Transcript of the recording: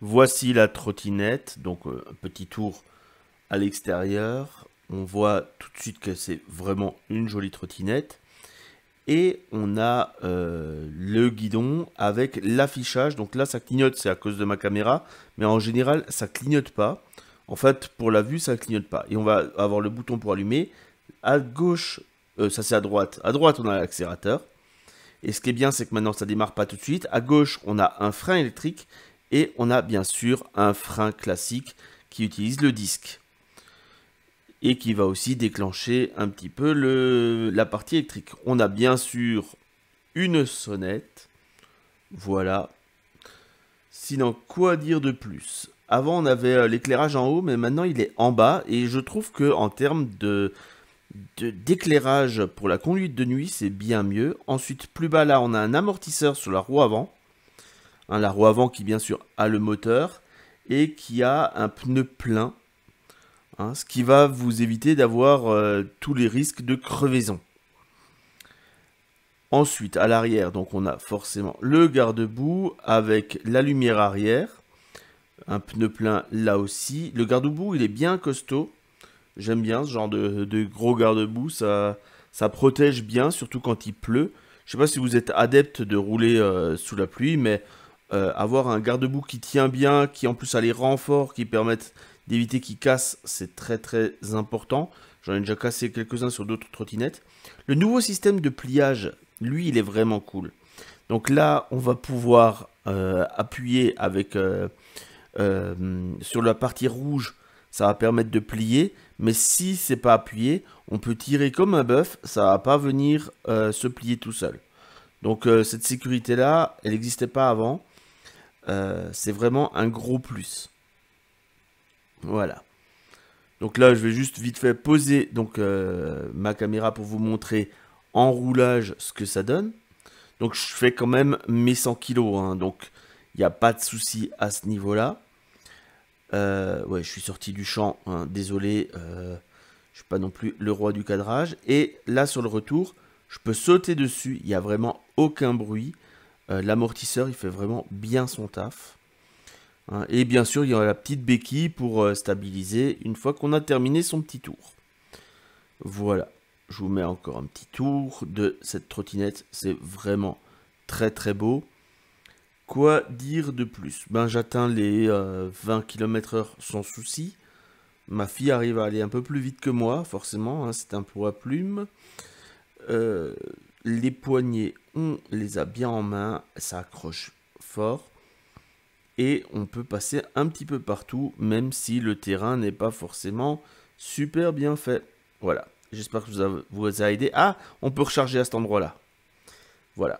Voici la trottinette, donc euh, un petit tour à l'extérieur. On voit tout de suite que c'est vraiment une jolie trottinette. Et on a euh, le guidon avec l'affichage. Donc là, ça clignote, c'est à cause de ma caméra. Mais en général, ça clignote pas. En fait, pour la vue, ça clignote pas. Et on va avoir le bouton pour allumer. À gauche, euh, ça c'est à droite. À droite, on a l'accélérateur. Et ce qui est bien, c'est que maintenant, ça démarre pas tout de suite. À gauche, on a un frein électrique. Et on a bien sûr un frein classique qui utilise le disque et qui va aussi déclencher un petit peu le, la partie électrique. On a bien sûr une sonnette. Voilà. Sinon, quoi dire de plus Avant, on avait euh, l'éclairage en haut, mais maintenant il est en bas. Et je trouve que en termes de d'éclairage pour la conduite de nuit, c'est bien mieux. Ensuite, plus bas là, on a un amortisseur sur la roue avant. Hein, la roue avant qui bien sûr a le moteur et qui a un pneu plein, hein, ce qui va vous éviter d'avoir euh, tous les risques de crevaison. Ensuite, à l'arrière, donc on a forcément le garde-boue avec la lumière arrière, un pneu plein là aussi. Le garde-boue, il est bien costaud. J'aime bien ce genre de, gros garde-boue, ça, ça protège bien, surtout quand il pleut. Je sais pas si vous êtes adepte de rouler euh, sous la pluie, mais euh, avoir un garde-boue qui tient bien, qui en plus a les renforts qui permettent d'éviter qu'il casse, c'est très très important. J'en ai déjà cassé quelques-uns sur d'autres trottinettes. Le nouveau système de pliage, lui, il est vraiment cool. Donc là, on va pouvoir euh, appuyer avec euh, sur la partie rouge, ça va permettre de plier. Mais si c'est pas appuyé, on peut tirer comme un bœuf, ça va pas venir se plier tout seul. Donc cette sécurité là, elle n'existait pas avant. Euh, c'est vraiment un gros plus. Voilà. Donc là, je vais juste vite fait poser donc, euh, ma caméra pour vous montrer en roulage ce que ça donne. Donc je fais quand même mes 100 kilos, hein, donc il n'y a pas de souci à ce niveau-là. Euh, ouais, je suis sorti du champ, hein, désolé, je je suis pas non plus le roi du cadrage. Et là, sur le retour, je peux sauter dessus, il n'y a vraiment aucun bruit. Euh, l'amortisseur, il fait vraiment bien son taf. Hein, et bien sûr, il y aura la petite béquille pour euh, stabiliser une fois qu'on a terminé son petit tour. Voilà, je vous mets encore un petit tour de cette trottinette. C'est vraiment très très beau. Quoi dire de plus Ben j'atteins les 20 euh, km/h sans souci. Ma fille arrive à aller un peu plus vite que moi, forcément, hein, c'est un poids plume. Euh, les poignets, on les a bien en main, ça accroche fort. Et on peut passer un petit peu partout, même si le terrain n'est pas forcément super bien fait. Voilà, j'espère que vous vous a aidé. Ah, on peut recharger à cet endroit-là. Voilà,